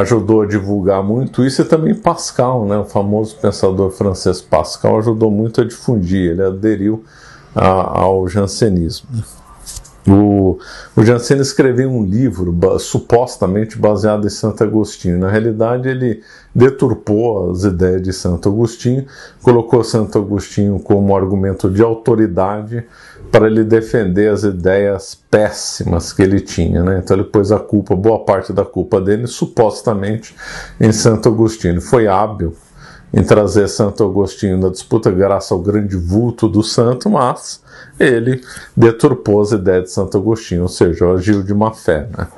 ajudou a divulgar muito isso e também Pascal, né, o famoso pensador francês Pascal, ajudou muito a difundir, ele aderiu a, ao jansenismo. O, o Jansen escreveu um livro supostamente baseado em Santo Agostinho. Na realidade, ele deturpou as ideias de Santo Agostinho, colocou Santo Agostinho como argumento de autoridade para ele defender as ideias péssimas que ele tinha. Né? Então ele pôs a culpa, boa parte da culpa dele, supostamente, em Santo Agostinho. foi hábil em trazer Santo Agostinho da disputa graças ao grande vulto do santo, mas ele deturpou as ideias de Santo Agostinho, ou seja, agiu de má fé. Né?